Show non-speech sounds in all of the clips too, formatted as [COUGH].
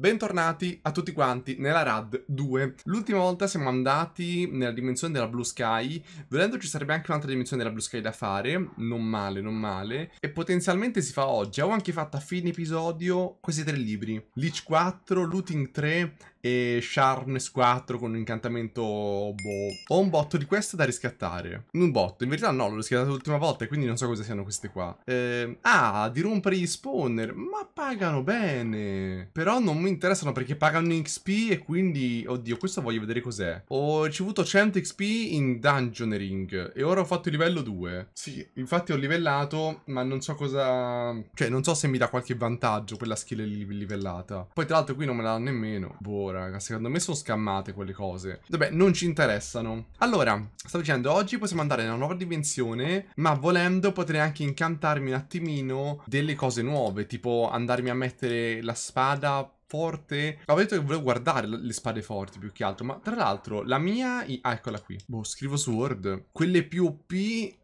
Bentornati a tutti quanti nella RAD 2. L'ultima volta siamo andati nella dimensione della Blue Sky, volendo ci sarebbe anche un'altra dimensione della Blue Sky da fare, non male, non male, e potenzialmente si fa oggi. Ho anche fatto a fine episodio questi tre libri, Leech 4, Looting 3 e Sharnes 4 con un incantamento boh. Ho un botto di queste da riscattare. Un botto, in verità no, l'ho riscattato l'ultima volta e quindi non so cosa siano queste qua. Eh, ah, di rompere gli spawner, ma pagano bene. Però non mi interessano perché pagano in XP e quindi, oddio, questo voglio vedere cos'è. Ho ricevuto 100 XP in Dungeoneering e ora ho fatto il livello 2. Sì, infatti ho livellato, ma non so cosa... Cioè, non so se mi dà qualche vantaggio quella skill livellata. Poi tra l'altro qui non me la danno nemmeno. Boh, paura, Secondo me sono scammate quelle cose. Vabbè, non ci interessano. Allora, stavo dicendo, oggi possiamo andare nella nuova dimensione, ma volendo potrei anche incantarmi un attimino delle cose nuove, tipo andarmi a mettere la spada forte. Avevo detto che volevo guardare le spade forti più che altro, ma tra l'altro la mia... Ah, eccola qui. Boh, scrivo sword. Quelle più OP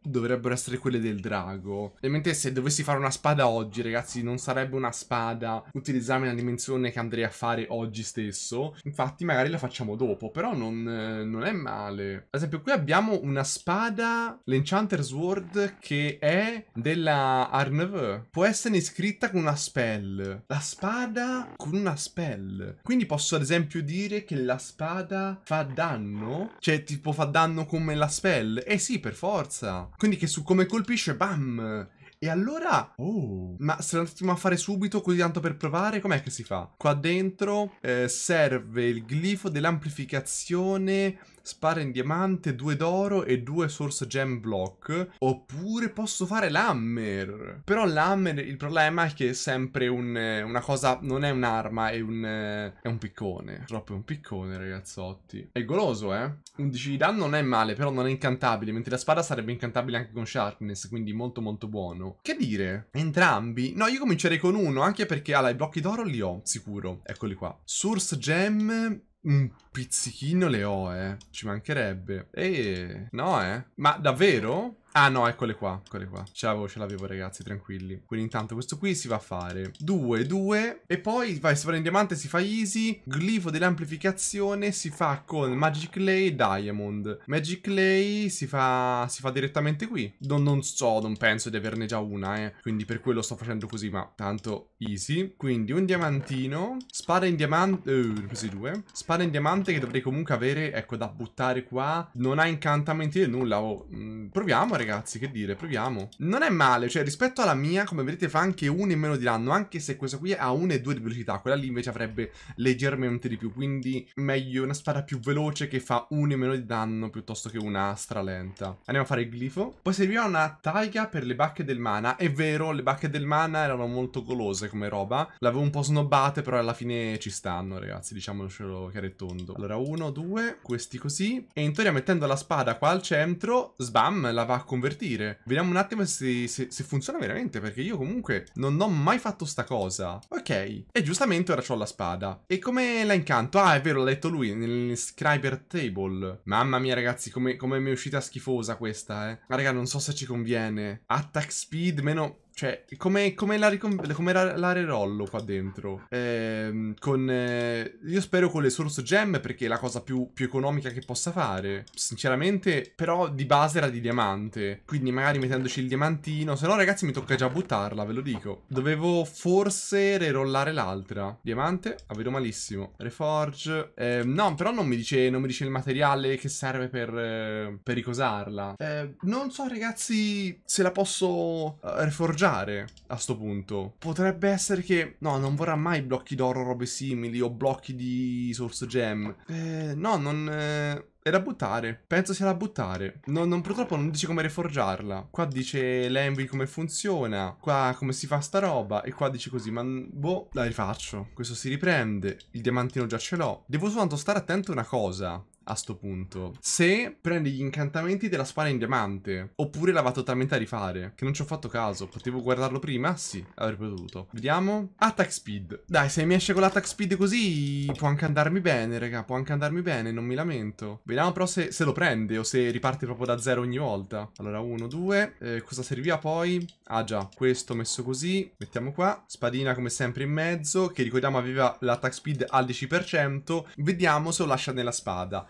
dovrebbero essere quelle del drago. Ovviamente se dovessi fare una spada oggi, ragazzi, non sarebbe una spada utilizzarmi nella dimensione che andrei a fare oggi stesso. Infatti magari la facciamo dopo, però non, non è male. Ad esempio qui abbiamo una spada, l'Enchanter Sword, che è della Arneve. Può essere iscritta con una spell. La spada con una spell. Quindi posso ad esempio dire che la spada fa danno? Cioè tipo fa danno come la spell? Eh sì, per forza. Quindi che su come colpisce, bam! E allora, oh, ma se lo andiamo a fare subito così tanto per provare, com'è che si fa? Qua dentro eh, serve il glifo dell'amplificazione spara in diamante, due d'oro e due source gem block. Oppure posso fare l'hammer. Però l'hammer, il problema è che è sempre un, una cosa, non è un'arma, è un, è un piccone. Troppo è un piccone, ragazzotti. È goloso, eh. 11 di danno non è male, però non è incantabile, mentre la spada sarebbe incantabile anche con sharpness, quindi molto molto buono. Che dire? Entrambi? No, io comincerei con uno, anche perché, allora, i blocchi d'oro li ho, sicuro. Eccoli qua. Source gem un pizzichino le ho, eh. Ci mancherebbe. E... No, eh. Ma davvero? Ah no, eccole qua, eccole qua. Ce l'avevo, ce l'avevo ragazzi, tranquilli. Quindi intanto questo qui si va a fare Due, due. e poi vai, si fa in diamante, si fa easy. Glifo dell'amplificazione si fa con Magic Lay Diamond. Magic Clay si fa, si fa direttamente qui. Non, non so, non penso di averne già una, eh. Quindi per quello sto facendo così, ma tanto easy. Quindi un diamantino, spada in diamante, uh, questi due. Spada in diamante che dovrei comunque avere, ecco, da buttare qua. Non ha incantamenti e nulla, oh. mm, proviamo ragazzi ragazzi, che dire, proviamo. Non è male, cioè rispetto alla mia, come vedete, fa anche 1 in meno di danno, anche se questa qui ha 1 e 2 di velocità, quella lì invece avrebbe leggermente di più, quindi meglio una spada più veloce che fa 1 in meno di danno piuttosto che una stralenta. Andiamo a fare il glifo. Poi serviva una taglia per le bacche del mana. È vero, le bacche del mana erano molto golose come roba, l'avevo un po' snobbate, però alla fine ci stanno, ragazzi, diciamocelo chiaro e tondo. Allora, 1, 2, questi così, e in teoria mettendo la spada qua al centro, sbam, la va convertire. Vediamo un attimo se, se, se, funziona veramente, perché io comunque non ho mai fatto sta cosa. Ok, e giustamente ora ho la spada. E come la incanto? Ah, è vero, l'ha detto lui, nel scriber table. Mamma mia, ragazzi, come, come mi è uscita schifosa questa, eh. Ma raga, non so se ci conviene. Attack speed, meno... Cioè, come, come, la, come la, la rerollo qua dentro? Eh, con, eh, io spero con le source gem perché è la cosa più, più, economica che possa fare. Sinceramente, però di base era di diamante. Quindi magari mettendoci il diamantino. Se no, ragazzi, mi tocca già buttarla, ve lo dico. Dovevo forse rerollare l'altra. Diamante? La ah, vedo malissimo. Reforge? Eh, no, però non mi, dice, non mi, dice, il materiale che serve per, eh, per ricosarla. Ehm, non so, ragazzi, se la posso eh, reforgiare mangiare a sto punto. Potrebbe essere che... No, non vorrà mai blocchi d'oro, robe simili o blocchi di source gem. Eh, no, non... Eh... È da buttare. Penso sia da buttare. Non, non, purtroppo non dice come riforgiarla. Qua dice l'envil come funziona. Qua come si fa sta roba. E qua dice così. Ma boh, la rifaccio. Questo si riprende. Il diamantino già ce l'ho. Devo soltanto stare attento a una cosa a sto punto. Se prende gli incantamenti della spada in diamante, oppure la va totalmente a rifare, che non ci ho fatto caso, potevo guardarlo prima? Sì, avrei potuto. Vediamo. Attack speed. Dai, se mi esce con l'attack speed così, può anche andarmi bene, raga, può anche andarmi bene, non mi lamento. Vediamo però se, se lo prende o se riparte proprio da zero ogni volta. Allora, uno, due. Eh, cosa serviva poi? Ah già, questo messo così, mettiamo qua. Spadina come sempre in mezzo, che ricordiamo aveva l'attack speed al 10%. Vediamo se lo lascia nella spada.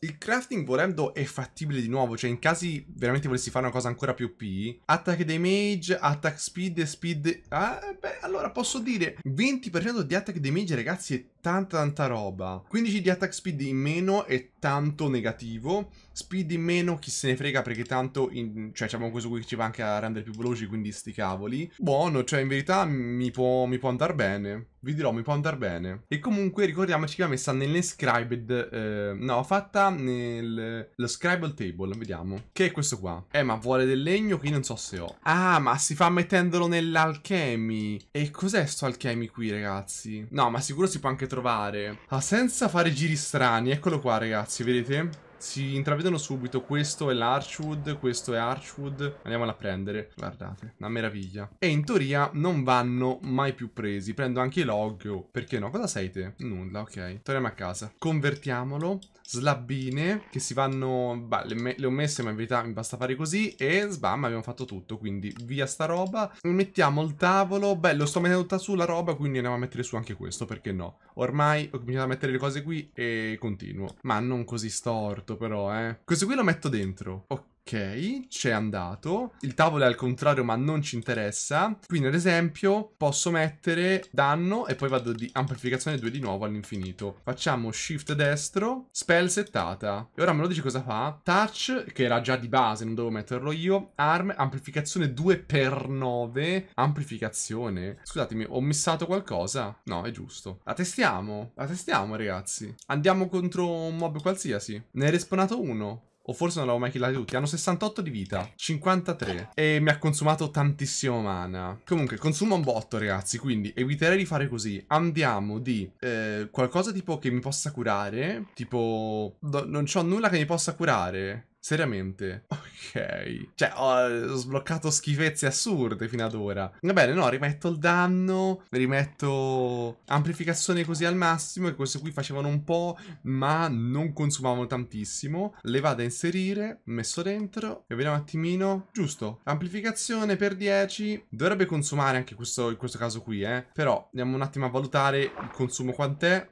Il crafting volendo è fattibile di nuovo, cioè in casi veramente volessi fare una cosa ancora più P, attack damage, attack speed, speed... Ah, beh, allora posso dire 20% di attack damage ragazzi è tanta tanta roba. 15 di attack speed in meno è tanto negativo, speed in meno chi se ne frega perché tanto... In... Cioè abbiamo questo qui che ci va anche a rendere più veloci, quindi sti cavoli. Buono, cioè in verità mi può, mi può andare bene. Vi dirò, mi può andare bene. E comunque ricordiamoci che va messa nell'Inscribed... Eh, no, fatta nel lo scribble table, vediamo. Che è questo qua? Eh, ma vuole del legno, qui non so se ho. Ah, ma si fa mettendolo nell'alchemy. E cos'è sto alchemy qui, ragazzi? No, ma sicuro si può anche trovare. Ah, senza fare giri strani, eccolo qua, ragazzi, vedete? si intravedono subito questo è l'Archwood, questo è Archwood andiamola a prendere, guardate, una meraviglia e in teoria non vanno mai più presi, prendo anche i log oh, perché no, cosa sei te? nulla, ok torniamo a casa, convertiamolo slabbine che si vanno... Beh, le, le, ho messe ma in verità mi basta fare così e sbam abbiamo fatto tutto, quindi via sta roba. Mettiamo il tavolo, bello sto mettendo tutta su la roba quindi andiamo a mettere su anche questo, perché no? Ormai ho cominciato a mettere le cose qui e continuo, ma non così storto però eh. Questo qui lo metto dentro, ok. Ok, c'è andato. Il tavolo è al contrario, ma non ci interessa. Quindi, ad esempio, posso mettere danno e poi vado di amplificazione 2 di nuovo all'infinito. Facciamo shift destro, spell settata. E ora me lo dice cosa fa? Touch, che era già di base, non dovevo metterlo io. Arm, amplificazione 2 per 9. Amplificazione. Scusatemi, ho missato qualcosa? No, è giusto. La testiamo. La testiamo, ragazzi. Andiamo contro un mob qualsiasi. Ne è respawnato uno. O forse non l'avevo mai killati tutti. Hanno 68 di vita. 53. E mi ha consumato tantissimo mana. Comunque, consumo un botto, ragazzi. Quindi eviterei di fare così. Andiamo di eh, qualcosa tipo che mi possa curare. Tipo... Non c'ho nulla che mi possa curare. Seriamente? [LAUGHS] Ok. Cioè, ho sbloccato schifezze assurde fino ad ora. Va bene, no, rimetto il danno, rimetto amplificazione così al massimo, e queste qui facevano un po', ma non consumavano tantissimo. Le vado a inserire, messo dentro, e vediamo un attimino. Giusto, amplificazione per 10. Dovrebbe consumare anche questo, in questo caso qui, eh. Però andiamo un attimo a valutare il consumo quant'è.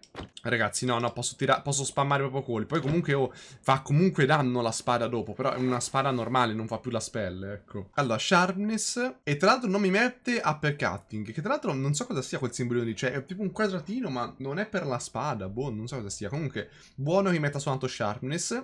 Ragazzi, no, no, posso, tirare, posso spammare proprio colpi. Poi comunque oh, fa comunque danno la spada dopo, però è una spada normale, non fa più la spell, ecco. Allora, sharpness. E tra l'altro non mi mette uppercutting, che tra l'altro non so cosa sia quel simbolo lì. Cioè, è tipo un quadratino, ma non è per la spada, boh, non so cosa sia. Comunque, buono che metta soltanto sharpness.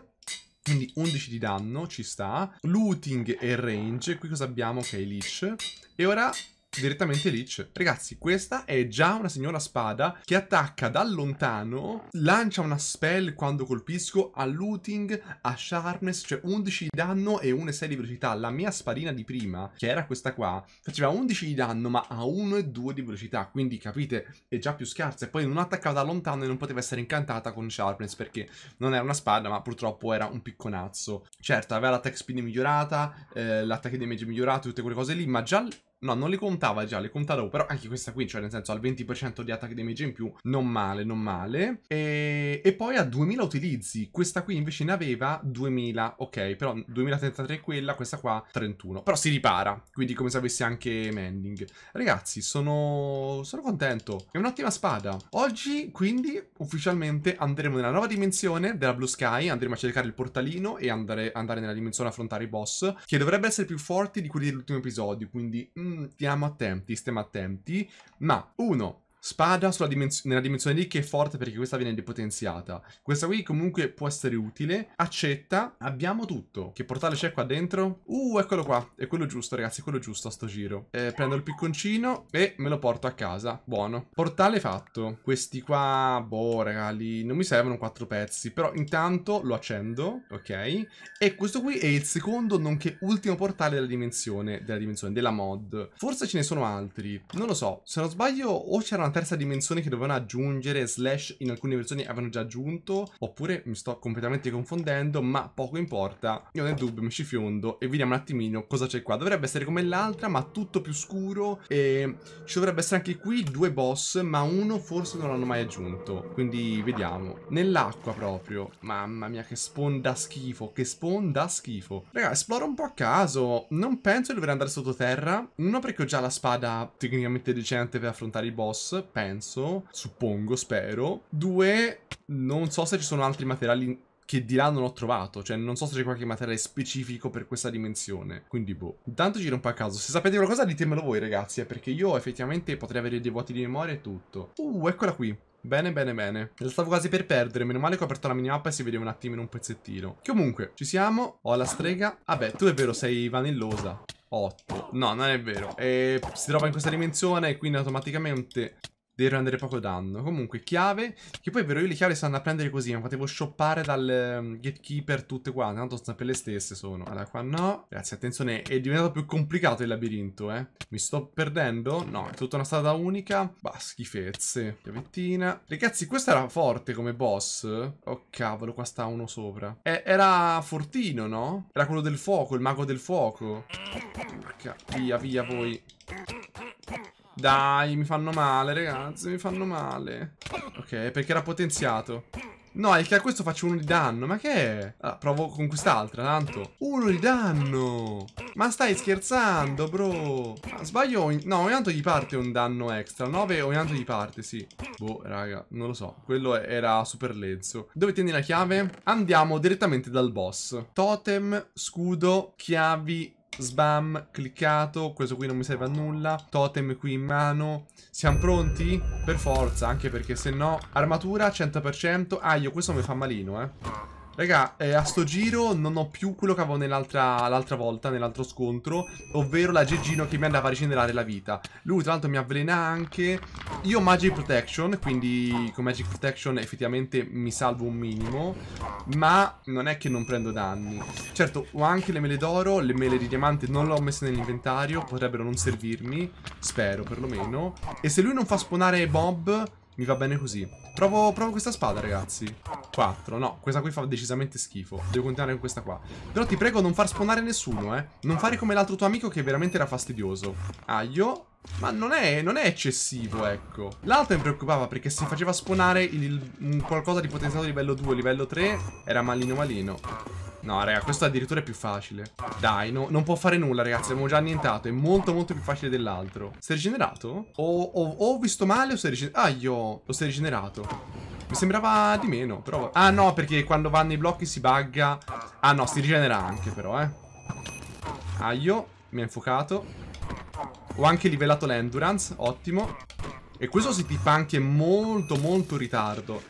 Quindi 11 di danno, ci sta. Looting e range. Qui cosa abbiamo? Ok, leech. E ora direttamente Lich. Ragazzi, questa è già una signora spada che attacca da lontano, lancia una spell quando colpisco a looting, a sharpness, cioè 11 di danno e 1,6 di velocità. La mia spadina di prima, che era questa qua, faceva 11 di danno ma a 1,2 di velocità, quindi capite, è già più scarsa. E poi non attaccava da lontano e non poteva essere incantata con sharpness perché non era una spada ma purtroppo era un picconazzo. Certo, aveva l'attack speed migliorata, eh, l'attack damage migliorato, tutte quelle cose lì, ma già No, non le contava già, le conta dopo. Però anche questa qui, cioè nel senso al 20% di attack damage in più, non male, non male. E, e poi ha 2000 utilizzi. Questa qui invece ne aveva 2000, ok. Però 2033 è quella, questa qua 31. Però si ripara, quindi come se avessi anche Mending. Ragazzi, sono... sono contento. È un'ottima spada. Oggi, quindi, ufficialmente andremo nella nuova dimensione della Blue Sky. Andremo a cercare il portalino e andare, andare nella dimensione a affrontare i boss, che dovrebbe essere più forti di quelli dell'ultimo episodio, quindi... Mm, stiamo mm, attenti, stiamo attenti. Ma uno, Spada dimensi nella dimensione lì che è forte perché questa viene depotenziata. Questa qui comunque può essere utile. Accetta. Abbiamo tutto. Che portale c'è qua dentro? Uh, eccolo qua. È quello giusto, ragazzi. È quello giusto a sto giro. Eh, prendo il picconcino e me lo porto a casa. Buono. Portale fatto. Questi qua, boh, regali. Non mi servono quattro pezzi. Però intanto lo accendo. Ok. E questo qui è il secondo, nonché ultimo portale della dimensione. Della dimensione, della mod. Forse ce ne sono altri. Non lo so. Se non sbaglio, o c'erano terza dimensione che dovevano aggiungere, slash in alcune versioni avevano già aggiunto, oppure mi sto completamente confondendo, ma poco importa. Io nel dubbio mi ci fiondo e vediamo un attimino cosa c'è qua. Dovrebbe essere come l'altra, ma tutto più scuro e ci dovrebbe essere anche qui due boss, ma uno forse non l'hanno mai aggiunto. Quindi vediamo. Nell'acqua proprio. Mamma mia, che sponda schifo, che sponda schifo. Raga, esploro un po' a caso. Non penso di dover andare sottoterra. Uno perché ho già la spada tecnicamente decente per affrontare i boss, penso, suppongo, spero. Due, non so se ci sono altri materiali che di là non ho trovato, cioè non so se c'è qualche materiale specifico per questa dimensione, quindi boh. Intanto giro un po' a caso, se sapete qualcosa ditemelo voi ragazzi, eh, perché io effettivamente potrei avere dei vuoti di memoria e tutto. Uh, eccola qui, Bene, bene, bene. La stavo quasi per perdere, meno male che ho aperto la minimappa e si vedeva un attimo in un pezzettino. Comunque, ci siamo, ho la strega. Vabbè, tu è vero, sei vanillosa. 8. No, non è vero. E eh, si trova in questa dimensione, e quindi automaticamente Deve prendere poco danno. Comunque, chiave. Che poi, però, io le chiavi stanno a prendere così. Ma potevo shoppare dal um, gatekeeper tutte quante. Tanto sono sempre le stesse sono. Allora, qua no. Ragazzi, attenzione. È diventato più complicato il labirinto, eh. Mi sto perdendo? No, è tutta una strada unica. Bah, schifezze. Chiavettina. Ragazzi, questo era forte come boss. Oh, cavolo, qua sta uno sopra. Eh, era Fortino, no? Era quello del fuoco, il mago del fuoco. Porca, via, via voi. Dai, mi fanno male, ragazzi, mi fanno male. Ok, perché era potenziato. No, è che a questo faccio uno di danno. Ma che è? Allora, provo con quest'altra, tanto. Uno di danno! Ma stai scherzando, bro! Ah, sbaglio... No, ogni tanto gli parte un danno extra. 9 ogni tanto gli parte, sì. Boh, raga, non lo so. Quello era super lezzo. Dove tieni la chiave? Andiamo direttamente dal boss. Totem, scudo, chiavi Sbam, cliccato, questo qui non mi serve a nulla Totem qui in mano Siamo pronti? Per forza, anche perché se no Armatura 100% Ah, io questo mi fa malino, eh Raga, eh, a sto giro non ho più quello che avevo nell'altra volta, nell'altro scontro, ovvero la Gegino che mi andava a rigenerare la vita. Lui tra l'altro mi avvelena anche. Io ho Magic Protection, quindi con Magic Protection effettivamente mi salvo un minimo, ma non è che non prendo danni. Certo, ho anche le mele d'oro, le mele di diamante non le ho messe nell'inventario, potrebbero non servirmi, spero perlomeno. E se lui non fa spawnare Bob mi va bene così. Provo, provo, questa spada, ragazzi. 4. No, questa qui fa decisamente schifo. Devo continuare con questa qua. Però ti prego non far spawnare nessuno, eh. Non fare come l'altro tuo amico che veramente era fastidioso. Aglio. Ma non è, non è eccessivo, ecco. L'altro mi preoccupava perché se faceva spawnare il, qualcosa di potenziato livello 2, livello 3, era malino malino. No, raga, questo addirittura è più facile. Dai, no, non può fare nulla, ragazzi. Abbiamo già annientato. È molto, molto più facile dell'altro. Si è rigenerato? O, o, o, ho visto male o si è rigenerato? Ah, io... lo si è rigenerato. Mi sembrava di meno, però... Ah, no, perché quando vanno i blocchi si bugga... Ah, no, si rigenera anche, però, eh. Ah, Mi ha infuocato. Ho anche livellato l'endurance, ottimo. E questo si tipa anche molto molto in ritardo.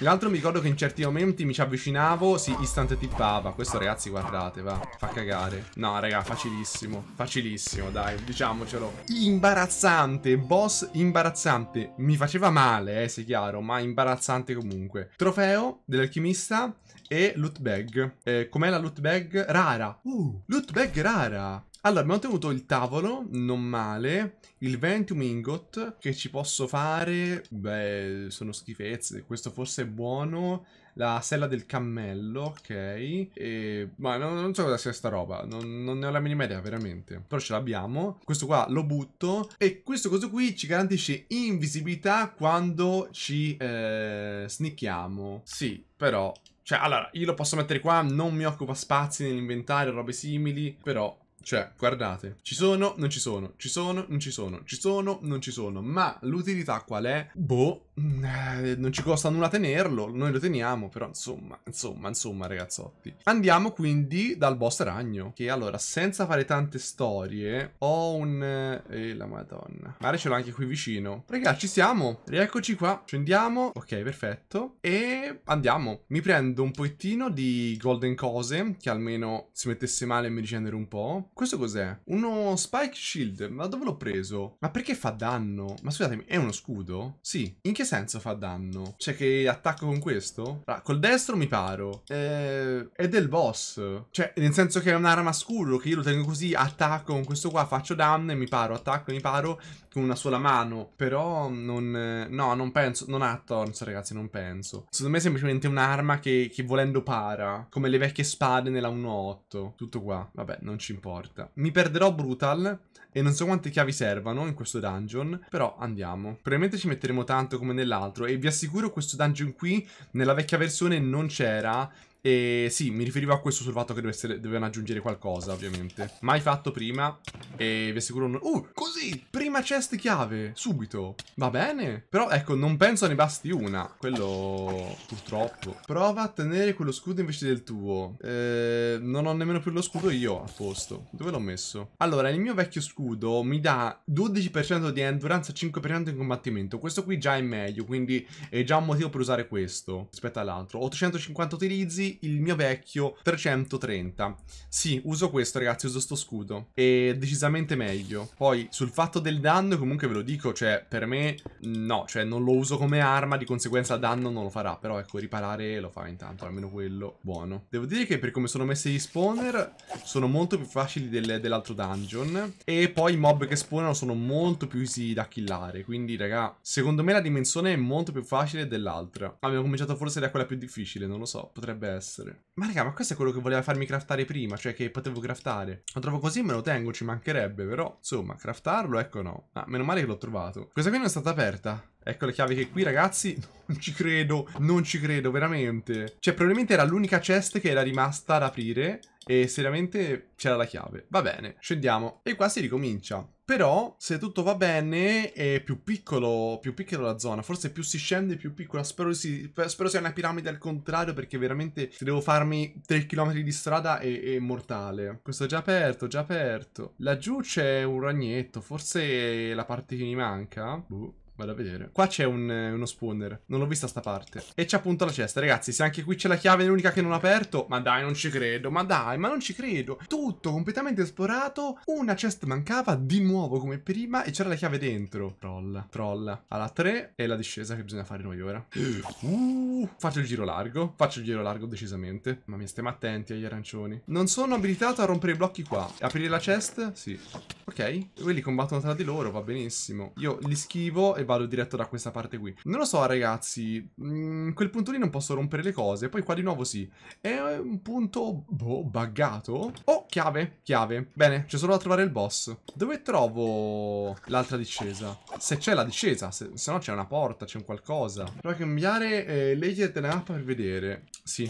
L'altro mi ricordo che in certi momenti mi ci avvicinavo, si instant tippava. Questo ragazzi guardate, va, fa cagare. No raga, facilissimo, facilissimo, dai, diciamocelo. Imbarazzante, boss imbarazzante. Mi faceva male, eh, se chiaro, ma imbarazzante comunque. Trofeo dell'alchimista e loot bag. Eh, com'è la loot bag? Rara. Uh, loot bag rara. Allora, abbiamo ottenuto il tavolo, non male, il Ventium Ingot, che ci posso fare, beh, sono schifezze, questo forse è buono, la sella del cammello, ok, e... ma non, non so cosa sia sta roba, non, non, ne ho la minima idea, veramente, però ce l'abbiamo, questo qua lo butto, e questo coso qui ci garantisce invisibilità quando ci eh, snicchiamo, sì, però... Cioè, allora, io lo posso mettere qua, non mi occupa spazi nell'inventario, robe simili, però cioè, guardate, ci sono, non ci sono, ci sono, non ci sono, ci sono, non ci sono, ma l'utilità qual è? Boh, eh, non ci costa nulla tenerlo, noi lo teniamo, però insomma, insomma, insomma ragazzotti. Andiamo quindi dal boss ragno, che allora, senza fare tante storie, ho un... Eh, la madonna. Mare ce l'ho anche qui vicino. Raga, ci siamo, rieccoci qua, scendiamo, ok, perfetto, e andiamo. Mi prendo un pochettino di golden cose, che almeno si mettesse male e mi rigenere un po'. Questo cos'è? Uno spike shield, ma dove l'ho preso? Ma perché fa danno? Ma scusatemi, è uno scudo? Sì. In che senso fa danno? Cioè che attacco con questo? Ah, col destro mi paro. Eh, è del boss. Cioè, nel senso che è un'arma scuro, che io lo tengo così, attacco con questo qua, faccio danno e mi paro, attacco, e mi paro con una sola mano. Però non... No, non penso... Non ha Thorns, ragazzi, non penso. Secondo me è semplicemente un'arma che, che volendo para. Come le vecchie spade nella 1.8. Tutto qua. Vabbè, non ci importa. Mi perderò Brutal e non so quante chiavi servano in questo dungeon, però andiamo. Probabilmente ci metteremo tanto come nell'altro e vi assicuro questo dungeon qui nella vecchia versione non c'era e sì, mi riferivo a questo sul fatto che essere, dovevano aggiungere qualcosa, ovviamente. Mai fatto prima. E vi assicuro... Non... Uh, così! Prima chest chiave, subito. Va bene. Però, ecco, non penso ne basti una. Quello... purtroppo. Prova a tenere quello scudo invece del tuo. Eh, non ho nemmeno più lo scudo io, a posto. Dove l'ho messo? Allora, il mio vecchio scudo mi dà 12% di endurance e 5% in combattimento. Questo qui già è meglio, quindi è già un motivo per usare questo rispetto all'altro. 850 utilizzi il mio vecchio 330. Sì, uso questo ragazzi, uso sto scudo. È decisamente meglio. Poi sul fatto del danno comunque ve lo dico, cioè per me no, cioè non lo uso come arma, di conseguenza il danno non lo farà. Però ecco, riparare lo fa intanto, almeno quello buono. Devo dire che per come sono messi gli spawner sono molto più facili del, dell'altro dungeon. E poi i mob che spawnano sono molto più easy da killare. Quindi raga, secondo me la dimensione è molto più facile dell'altra. Abbiamo cominciato forse da quella più difficile, non lo so, potrebbe essere essere. Ma raga, ma questo è quello che voleva farmi craftare prima, cioè che potevo craftare. Lo trovo così me lo tengo, ci mancherebbe, però, insomma, craftarlo, ecco no. Ah, meno male che l'ho trovato. Questa qui non è stata aperta. Ecco le chiavi che qui, ragazzi, [LAUGHS] non ci credo, non ci credo, veramente. Cioè, probabilmente era l'unica chest che era rimasta ad aprire e seriamente c'era la chiave. Va bene, scendiamo. E qua si ricomincia. Però, se tutto va bene, è più piccolo, più piccolo la zona. Forse più si scende, più piccola. Spero, si, spero sia una piramide al contrario, perché veramente se devo farmi 3 km di strada è, è mortale. Questo è già aperto, già aperto. Laggiù c'è un ragnetto, forse è la parte che mi manca. Boh. Vado a vedere. Qua c'è un, eh, uno spawner. Non l'ho vista sta parte. E c'è appunto la cesta. Ragazzi, se anche qui c'è la chiave, l'unica che non ho aperto. Ma dai, non ci credo. Ma dai, ma non ci credo. Tutto completamente esplorato. Una chest mancava di nuovo come prima. E c'era la chiave dentro. Trolla, trolla. Alla 3 è la discesa che bisogna fare noi ora. [GASPS] Uh, faccio il giro largo. Faccio il giro largo decisamente. Ma mi stiamo attenti agli arancioni. Non sono abilitato a rompere i blocchi qua. Aprire la chest? Sì. Ok. Quelli combattono tra di loro, va benissimo. Io li schivo e vado diretto da questa parte qui. Non lo so ragazzi, mh, mm, quel punto lì non posso rompere le cose, poi qua di nuovo sì. È un punto, boh, buggato. Oh, chiave, chiave. Bene, c'è solo da trovare il boss. Dove trovo l'altra discesa? Se c'è la discesa, se, se no c'è una porta, c'è un qualcosa. Provo a cambiare eh, layer della mappa per vedere. Sì,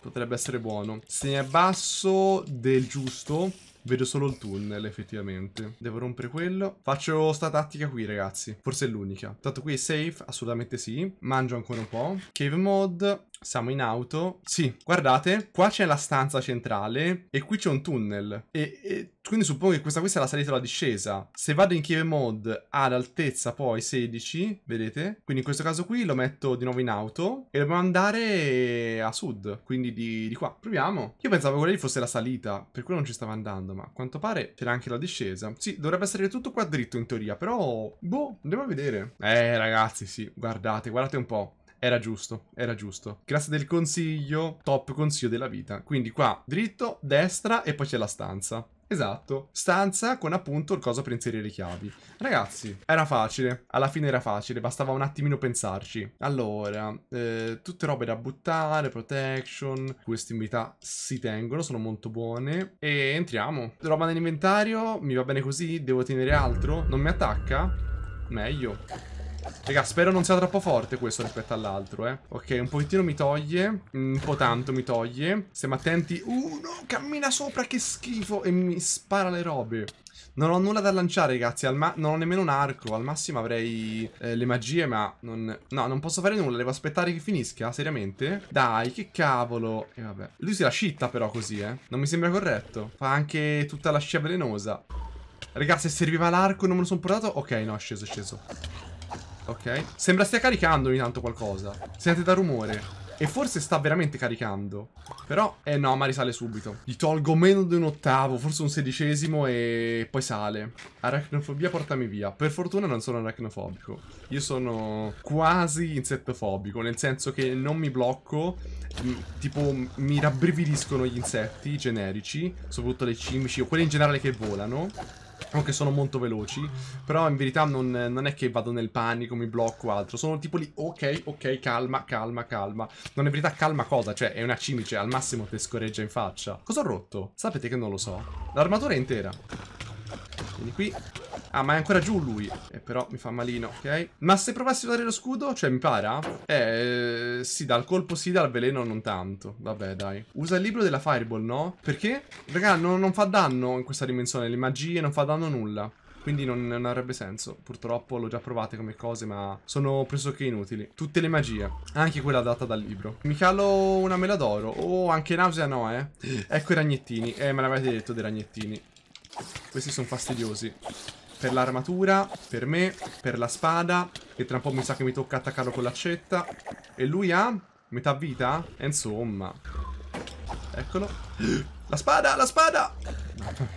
potrebbe essere buono. Se ne abbasso del giusto... Vedo solo il tunnel, effettivamente. Devo rompere quello. Faccio sta tattica qui, ragazzi. Forse è l'unica. Tanto qui è safe, assolutamente sì. Mangio ancora un po'. Cave mod. Siamo in auto. Sì, guardate, qua c'è la stanza centrale e qui c'è un tunnel. E, e, quindi suppongo che questa qui sia la salita o la discesa. Se vado in chiave mod ad altezza poi 16, vedete? Quindi in questo caso qui lo metto di nuovo in auto e dobbiamo andare a sud, quindi di, di qua. Proviamo. Io pensavo che quella lì fosse la salita, per cui non ci stava andando, ma a quanto pare c'era anche la discesa. Sì, dovrebbe essere tutto qua dritto in teoria, però... Boh, andiamo a vedere. Eh, ragazzi, sì, guardate, guardate un po'. Era giusto, era giusto. Grazie del consiglio, top consiglio della vita. Quindi qua, dritto, destra e poi c'è la stanza. Esatto, stanza con appunto il coso per inserire le chiavi. Ragazzi, era facile, alla fine era facile, bastava un attimino pensarci. Allora, eh, tutte robe da buttare, protection, queste invità si tengono, sono molto buone. E entriamo. Roba nell'inventario, mi va bene così, devo tenere altro? Non mi attacca? Meglio. Raga, spero non sia troppo forte questo rispetto all'altro, eh. Ok, un pochettino mi toglie. Un po' tanto mi toglie. Stiamo attenti. Uh, no, cammina sopra, che schifo. E mi spara le robe. Non ho nulla da lanciare, ragazzi. non ho nemmeno un arco. Al massimo avrei eh, le magie, ma non... No, non posso fare nulla. Devo aspettare che finisca, seriamente? Dai, che cavolo. E vabbè. Lui si la scitta però così, eh. Non mi sembra corretto. Fa anche tutta la scia velenosa. Ragazzi, se serviva l'arco e non me lo sono portato... Ok, no, è sceso, è sceso. Ok. Sembra stia caricando ogni tanto qualcosa. Sente da rumore. E forse sta veramente caricando. Però, eh no, ma risale subito. Gli tolgo meno di un ottavo, forse un sedicesimo e poi sale. Arachnofobia, portami via. Per fortuna non sono arachnofobico. Io sono quasi insettofobico, nel senso che non mi blocco. Tipo, mi rabbrividiscono gli insetti generici, soprattutto le cimici o quelle in generale che volano proprio che sono molto veloci. Però in verità non, non, è che vado nel panico, mi blocco o altro. Sono tipo lì, ok, ok, calma, calma, calma. Non è verità calma cosa, cioè è una cimice, al massimo te scorreggia in faccia. Cosa ho rotto? Sapete che non lo so. L'armatura è intera. Vieni qui. Ah, ma è ancora giù lui. Eh, però mi fa malino, ok? Ma se provassi a usare lo scudo, cioè mi para? Eh, sì, dal colpo sì, dal veleno non tanto. Vabbè, dai. Usa il libro della Fireball, no? Perché? Raga, non, non fa danno in questa dimensione. Le magie non fa danno nulla. Quindi non, non, avrebbe senso. Purtroppo l'ho già provate come cose, ma sono pressoché inutili. Tutte le magie. Anche quella data dal libro. Mi calo una mela d'oro. Oh, anche nausea no, eh. Ecco i ragnettini. Eh, me l'avete detto dei ragnettini. Questi sono fastidiosi per l'armatura, per me, per la spada, che tra un po' mi sa che mi tocca attaccarlo con l'accetta. E lui ha metà vita? E eh, insomma. Eccolo. La spada, la spada! Mamma [LAUGHS]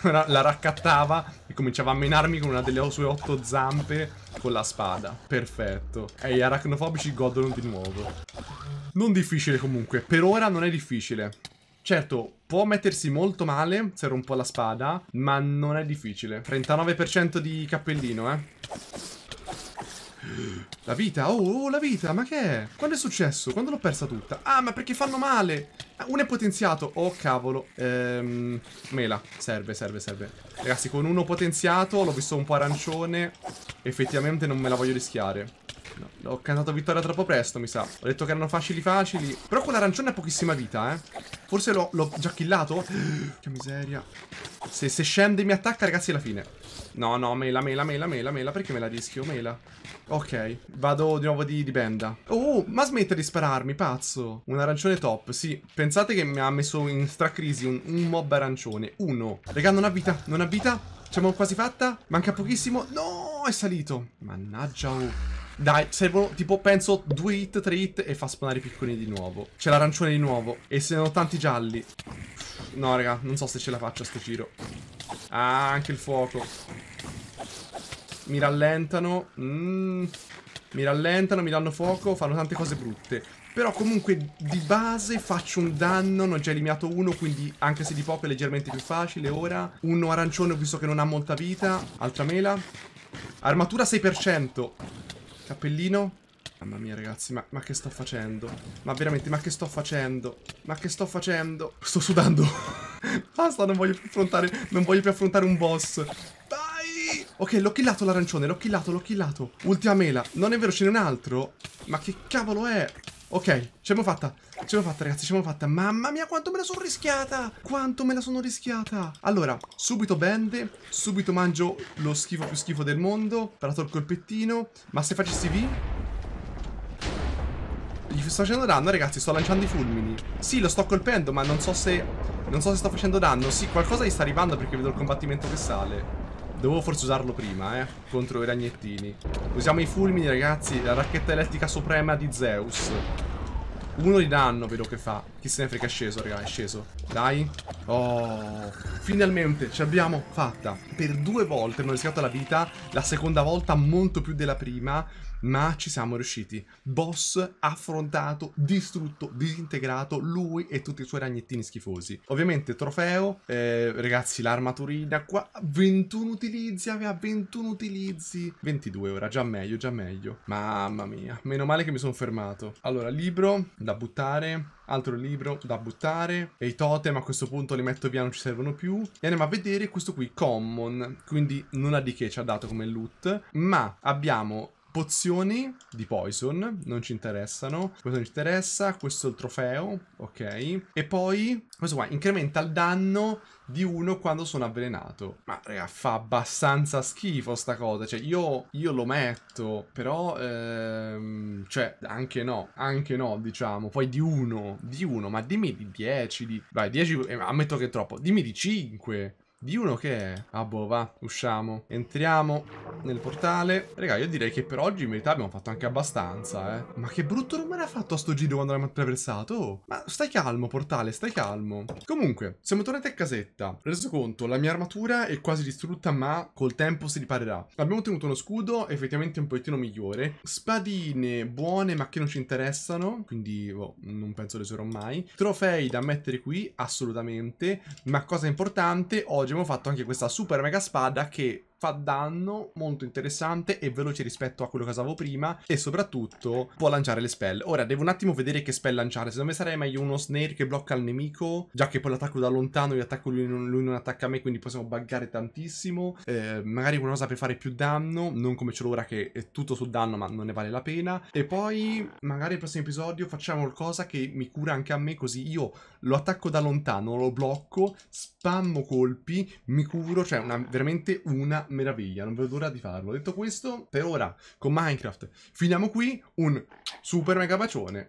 mia, la raccattava e cominciava a menarmi con una delle sue otto zampe con la spada. Perfetto. E gli aracnofobici godono di nuovo. Non difficile comunque. Per ora non è difficile. Certo, può mettersi molto male se rompo la spada, ma non è difficile. 39% di cappellino, eh. La vita, oh, oh, la vita, ma che è? Quando è successo? Quando l'ho persa tutta? Ah, ma perché fanno male? Ah, uno è potenziato, oh cavolo ehm, Mela, serve, serve, serve Ragazzi, con uno potenziato, l'ho visto un po' arancione Effettivamente non me la voglio rischiare No, ho cantato vittoria troppo presto, mi sa. Ho detto che erano facili facili. Però quell'arancione ha pochissima vita, eh. Forse l'ho già killato. [GASPS] Che miseria. Se, se scende e mi attacca, ragazzi, è la fine. No, no, mela, mela, mela, mela, mela. Perché me la rischio? Mela. Ok, vado di nuovo di, di benda. Oh, ma smette di spararmi, pazzo. Un arancione top, sì. Pensate che mi ha messo in stracrisi un, un mob arancione. Uno. Raga, non ha vita, non ha vita. Siamo quasi fatta. Manca pochissimo. No, è salito. Mannaggia, oh. Dai, servono tipo penso due hit, tre hit e fa spawnare i picconi di nuovo. C'è l'arancione di nuovo. E se ne ho tanti gialli. No, raga, non so se ce la faccio a sto giro. Ah, anche il fuoco. Mi rallentano. Mm. Mi rallentano, mi danno fuoco, fanno tante cose brutte. Però comunque di base faccio un danno, ne ho già eliminato uno, quindi anche se di poco è leggermente più facile ora. Uno arancione visto che non ha molta vita, altra mela. Armatura 6% cappellino. Mamma mia ragazzi, ma, ma, che sto facendo? Ma veramente, ma che sto facendo? Ma che sto facendo? Sto sudando. [LAUGHS] Basta, non voglio più affrontare, non voglio più affrontare un boss. Dai! Ok, l'ho killato l'arancione, l'ho killato, l'ho killato. Ultima mela. Non è vero, ce n'è un altro? Ma che cavolo è? Ok, ce l'ho fatta. Ce l'ho fatta, ragazzi, ce l'ho fatta. Mamma mia, quanto me la sono rischiata! Quanto me la sono rischiata! Allora, subito bende, subito mangio lo schifo più schifo del mondo, parato il colpettino. Ma se facessi V... Gli sto facendo danno, ragazzi, sto lanciando i fulmini. Sì, lo sto colpendo, ma non so se... Non so se sto facendo danno. Sì, qualcosa gli sta arrivando perché vedo il combattimento che sale. Dovevo forse usarlo prima, eh. Contro i ragnettini. Usiamo i fulmini, ragazzi. La racchetta elettrica suprema di Zeus. Uno di danno vedo che fa. Chi se ne frega è sceso, raga, è sceso. Dai. Oh, finalmente ci abbiamo fatta. Per due volte mi hanno rischiato la vita, la seconda volta molto più della prima ma ci siamo riusciti. Boss affrontato, distrutto, disintegrato, lui e tutti i suoi ragnettini schifosi. Ovviamente trofeo, eh, ragazzi l'armaturina qua, 21 utilizzi, aveva 21 utilizzi. 22 ora, già meglio, già meglio. Mamma mia, meno male che mi sono fermato. Allora, libro da buttare, altro libro da buttare e i totem a questo punto li metto via non ci servono più e andiamo a vedere questo qui common quindi nulla di che ci ha dato come loot ma abbiamo Pozioni di poison, non ci interessano. Questo non ci interessa, questo è il trofeo, ok. E poi, questo qua, incrementa il danno di uno quando sono avvelenato. Ma raga, fa abbastanza schifo sta cosa. Cioè, io, io lo metto, però, ehm, cioè, anche no, anche no, diciamo. Poi di uno, di uno, ma dimmi di 10, di... Vai, 10, eh, ammetto che è troppo. Dimmi di 5. Di uno che è? Ah boh, va, usciamo. Entriamo nel portale. Raga, io direi che per oggi in verità abbiamo fatto anche abbastanza, eh. Ma che brutto rumore ha fatto a sto giro quando l'abbiamo attraversato? Oh, ma stai calmo, portale, stai calmo. Comunque, siamo tornati a casetta. Reso conto, la mia armatura è quasi distrutta, ma col tempo si riparerà. Abbiamo ottenuto uno scudo, effettivamente un pochettino migliore. Spadine buone, ma che non ci interessano. Quindi, boh, non penso le userò mai. Trofei da mettere qui, assolutamente. Ma cosa importante, oggi abbiamo fatto anche questa super mega spada che fa danno molto interessante e veloce rispetto a quello che usavo prima e soprattutto può lanciare le spell. Ora devo un attimo vedere che spell lanciare, secondo me sarei meglio uno snare che blocca il nemico, già che poi lo attacco da lontano, io attacco lui, non, lui non attacca a me, quindi possiamo buggare tantissimo, eh, magari qualcosa per fare più danno, non come ce l'ho ora che è tutto sul danno ma non ne vale la pena, e poi magari nel prossimo episodio facciamo qualcosa che mi cura anche a me così io lo attacco da lontano, lo blocco, spammo colpi, mi curo, cioè una, veramente una meraviglia, non vedo l'ora di farlo. Detto questo, per ora con Minecraft finiamo qui, un super mega bacione